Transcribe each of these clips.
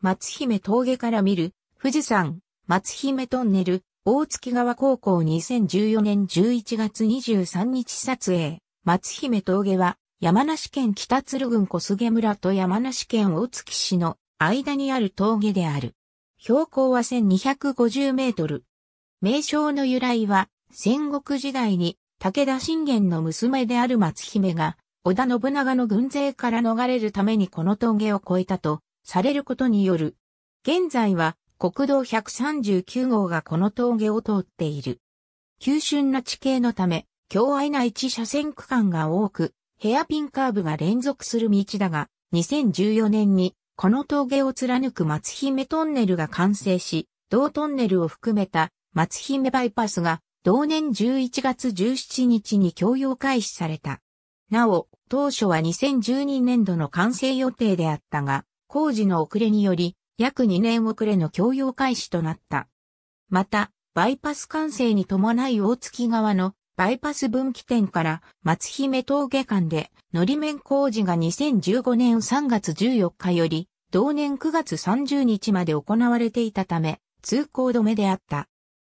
松姫峠から見る、富士山、松姫トンネル、大月川高校2014年11月23日撮影。松姫峠は、山梨県北鶴郡小菅村と山梨県大月市の間にある峠である。標高は1250メートル。名称の由来は、戦国時代に武田信玄の娘である松姫が、織田信長の軍勢から逃れるためにこの峠を越えたとされることによる。現在は国道139号がこの峠を通っている。急峻な地形のため、強愛な一車線区間が多く、ヘアピンカーブが連続する道だが、2014年にこの峠を貫く松姫トンネルが完成し、同トンネルを含めた松姫バイパスが同年11月17日に供用開始された。なお、当初は2012年度の完成予定であったが、工事の遅れにより、約2年遅れの供用開始となった。また、バイパス完成に伴い大月側のバイパス分岐点から松姫峠間で、のり面工事が2015年3月14日より、同年9月30日まで行われていたため、通行止めであった。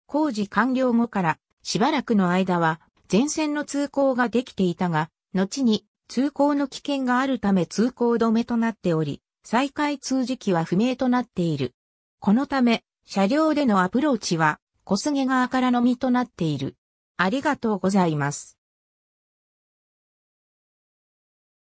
工事完了後から、しばらくの間は、全線の通行ができていたが、後に通行の危険があるため通行止めとなっており、再開通時期は不明となっている。このため、車両でのアプローチは、小菅川からのみとなっている。ありがとうございます。